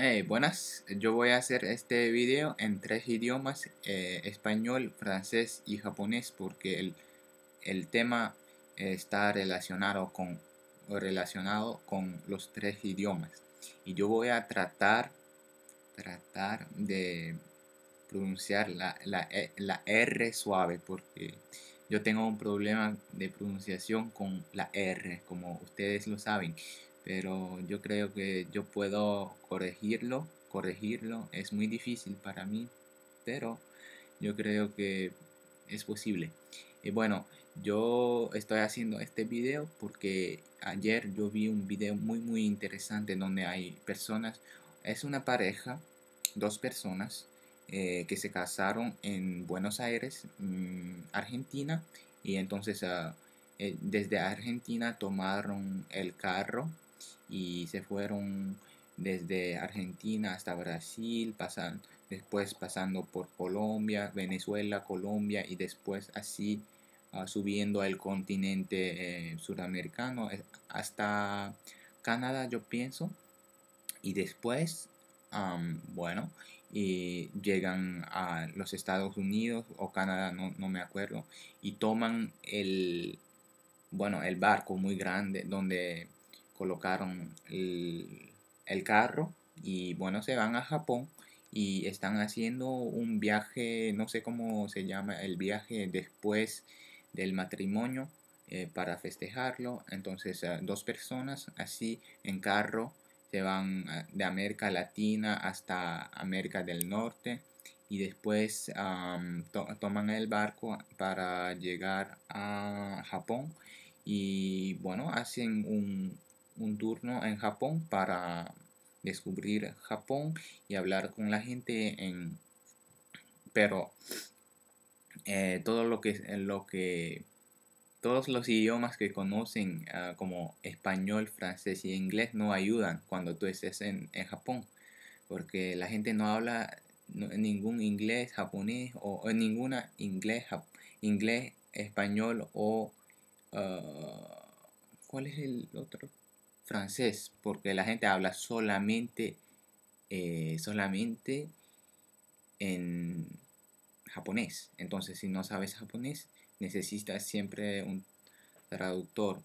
Eh, buenas, yo voy a hacer este video en tres idiomas, eh, español, francés y japonés, porque el, tema está relacionado con, relacionado con los tres idiomas. Y yo voy a tratar, tratar de pronunciar la, la eh, R suave, porque yo tengo un problema de pronunciación con la R, como ustedes lo saben pero yo creo que yo puedo corregirlo, corregirlo es muy difícil para mí, pero yo creo que es posible. Y bueno, yo estoy haciendo este video porque ayer yo vi un video muy muy interesante donde hay personas, es una pareja, dos personas eh, que se casaron en Buenos Aires, mm, Argentina, y entonces ah, eh, desde Argentina tomaron el carro y se fueron desde Argentina hasta Brasil, después pasando por Colombia, Venezuela, Colombia y después así ah, subiendo al continente eh, suramericano sudamericano eh, hasta Canadá, yo pienso. Y después, bueno, y llegan a los Estados Unidos o Canadá, no, no me acuerdo, y toman el, bueno, el barco muy grande donde colocaron el, carro y bueno, se van a Japón y están haciendo un viaje, no sé cómo se llama, el viaje después del matrimonio eh, para festejarlo. Entonces, eh, dos personas así en carro se van eh, de América Latina hasta América del Norte y después toman el barco para llegar a Japón y bueno, hacen un, un turno en Japón para descubrir Japón y hablar con la gente en pero eh, todo lo que lo que todos los idiomas que conocen ah, como español, francés y inglés no ayudan cuando tú estés en, Japón, porque la gente no habla ningún inglés japonés o, ninguna inglés, inglés, español o... Ah, ¿Cuál es el otro? francés, porque la gente habla solamente, eh, solamente en japonés. Entonces, si no sabes japonés, necesitas siempre un traductor.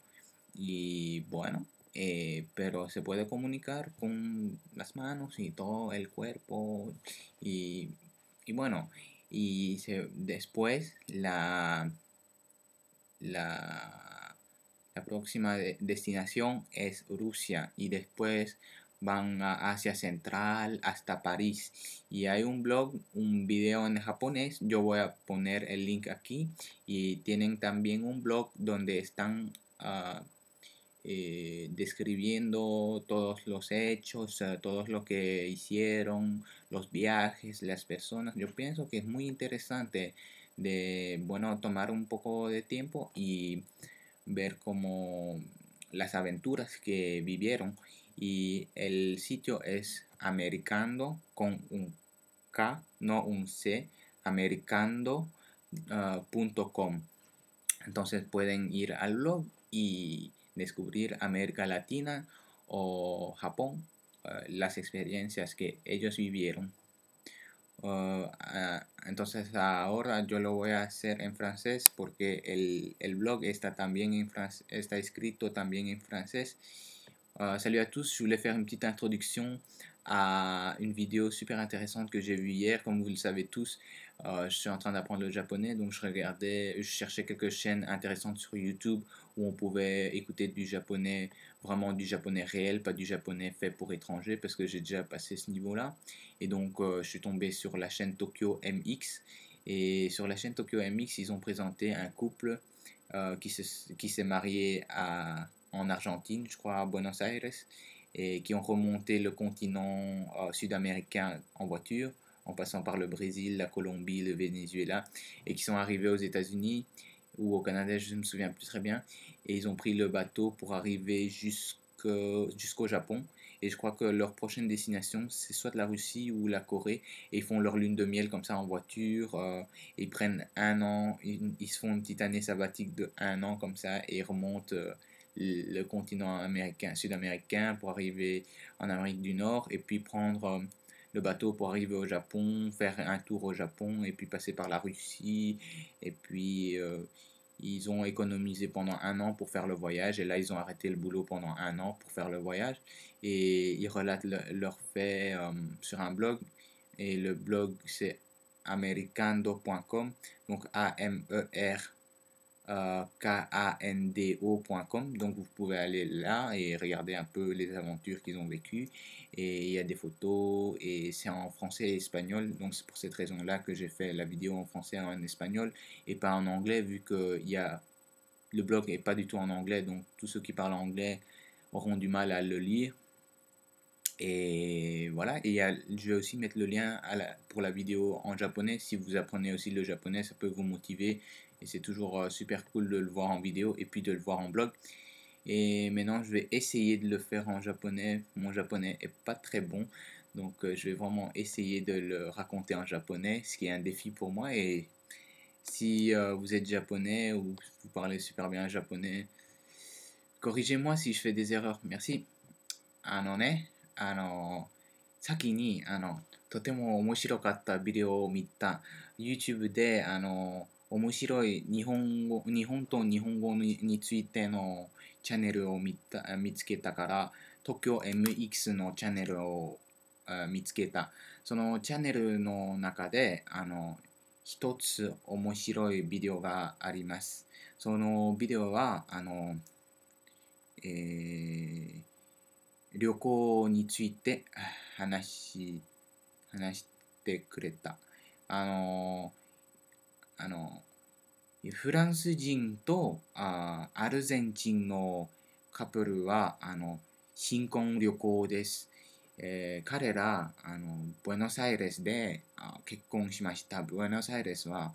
Y bueno, eh, pero se puede comunicar con las manos y todo el cuerpo. Y, y bueno, y se, después la, la la próxima destinación es Rusia y después van a Asia Central hasta París. Y hay un blog, un video en japonés, yo voy a poner el link aquí. Y tienen también un blog donde están ah, eh, describiendo todos los hechos, eh, todos todo lo que hicieron, los viajes, las personas. Yo pienso que es muy interesante de, bueno, tomar un poco de tiempo y ver como las aventuras que vivieron y el sitio es americando con un K, no un C, americando.com. Ah, Entonces pueden ir al blog y descubrir América Latina o Japón, ah, las experiencias que ellos vivieron. Uh, entonces ahora yo lo en français parce que le blog est también en en français. Ah, salut à tous, je voulais faire une petite introduction à une vidéo super intéressante que j'ai vue hier. Comme vous le savez tous, je suis en train d'apprendre le japonais, donc je regardais, je cherchais quelques chaînes intéressantes sur YouTube où on pouvait écouter du japonais vraiment du japonais réel, pas du japonais fait pour étrangers, parce que j'ai déjà passé ce niveau-là. Et donc, euh, je suis tombé sur la chaîne Tokyo MX. Et sur la chaîne Tokyo MX, ils ont présenté un couple euh, qui s'est marié en Argentine, je crois, à Buenos Aires, et qui ont remonté le continent euh, sud-américain en voiture, en passant par le Brésil, la Colombie, le Venezuela, et qui sont arrivés aux États-Unis ou au Canada, je ne me souviens plus très bien. Et ils ont pris le bateau pour arriver jusqu'au Japon. Et je crois que leur prochaine destination, c'est soit la Russie ou la Corée. Et ils font leur lune de miel comme ça en voiture. Euh, ils prennent un an, ils, se font une petite année sabbatique de un an comme ça et ils remontent euh, le continent américain, sud-américain pour arriver en Amérique du Nord et puis prendre euh, le bateau pour arriver au Japon, faire un tour au Japon et puis passer par la Russie. Et puis euh, ils ont économisé pendant un an pour faire le voyage et là ils ont arrêté le boulot pendant un an pour faire le voyage. Et ils relatent leur leurs faits euh, sur un blog et le blog c'est americando.com donc A-M-E-R kando.com. Donc vous pouvez aller là et regarder un peu les aventures qu'ils ont vécues. Et il y a des photos et c'est en français et espagnol. Donc c'est pour cette raison-là que j'ai fait la vidéo en français et en espagnol et pas en anglais vu que y a, le blog n'est pas du tout en anglais. Donc tous ceux qui parlent anglais auront du mal à le lire. Et voilà, et je vais aussi mettre le lien pour la vidéo en japonais. Si vous apprenez aussi le japonais, ça peut vous motiver et c'est toujours euh, super cool de le voir en vidéo et puis de le voir en blog. Et maintenant, je vais essayer de le faire en japonais. Mon japonais est pas très bon. Donc, euh, je vais vraiment essayer de le raconter en japonais, ce qui est un défi pour moi. Et si euh, vous êtes japonais ou vous parlez super bien japonais, corrigez-moi si je fais des erreurs. Merci. de, ano. 面白い日本語、日本と日本語についてのチャンネルを見た見つけたから、東京 MX のチャンネルを見つけた。そのチャンネルの中で、あの、一つ面白いビデオがあります。そのビデオは、あの、えー、旅行について話し、話してくれた。あのあのフランス人とあアルゼンチンのカップルはあの新婚旅行です。えー、彼らあのブエノサイレスで結婚しました。ブエノサイレスは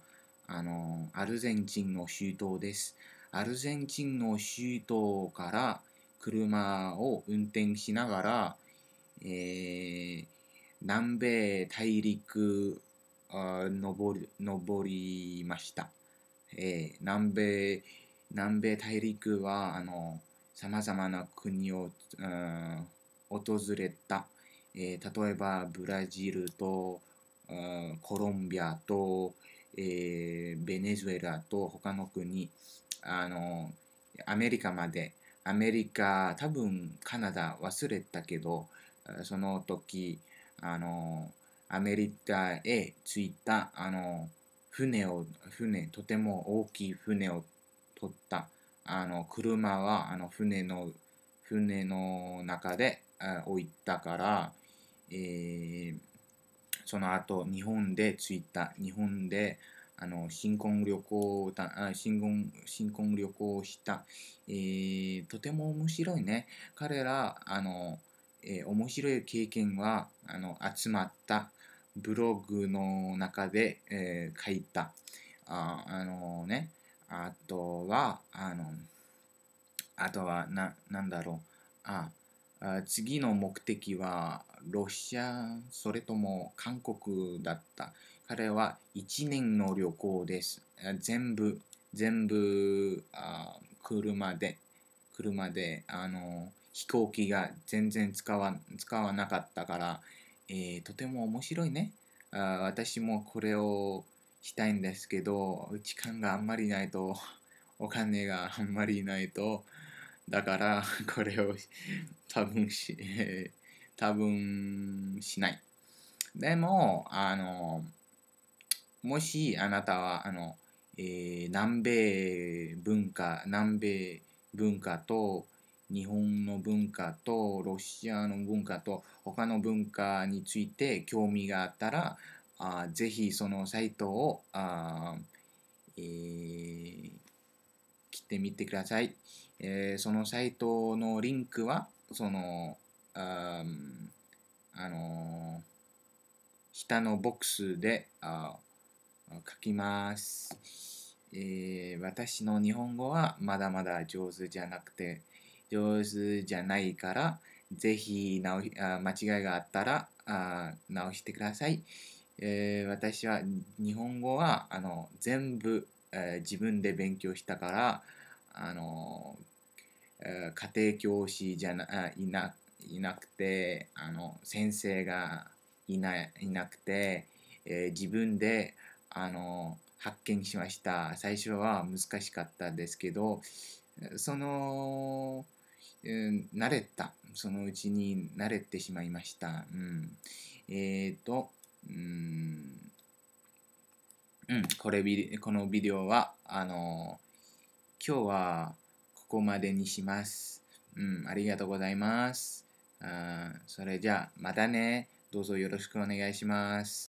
あのアルゼンチンの州都です。アルゼンチンの州都から車を運転しながら、えー、南米大陸あ登り登りました、えー、南米南米大陸はあのざまな国を、うん、訪れた、えー、例えばブラジルと、うん、コロンビアと、えー、ベネズエラと他の国あのアメリカまでアメリカ多分カナダ忘れたけどその時あのアメリカへ着いたあの船を船とても大きい船を取ったあの車はあの船の船の中で置いたから、えー、その後日本で着いた日本であの新婚旅行だ新婚新婚旅行をした、えー、とても面白いね彼らあの、えー、面白い経験はあの集まったブログの中で、えー、書いた。あ、あのー、ね、あとは、あの、あとは、な、なんだろう。あ、あ次の目的は、ロシア、それとも韓国だった。彼は1年の旅行です。全部、全部、あ車で、車で、あの飛行機が全然使わ使わなかったから、えー、とても面白いねあ。私もこれをしたいんですけど、時間があんまりないと、お金があんまりないと、だからこれを多分し、多分しない。でも、あの、もしあなたは、あの、えー、南米文化、南米文化と、日本の文化とロシアの文化と他の文化について興味があったらあぜひそのサイトをあ、えー、来てみてください、えー、そのサイトのリンクはそのああの下のボックスであ書きます、えー、私の日本語はまだまだ上手じゃなくて上手じゃないから、ぜひ直あ間違いがあったら直してください。えー、私は日本語はあの全部、えー、自分で勉強したからあの、えー、家庭教師じゃないないなくてあの先生がいないなくて、え自分であの発見しました最初は難しかったですけどその慣れた。そのうちに慣れてしまいました。うん、えっ、ー、と、うん、うん、これビ、このビデオは、あの、今日はここまでにします。うん、ありがとうございます。あそれじゃあ、またね。どうぞよろしくお願いします。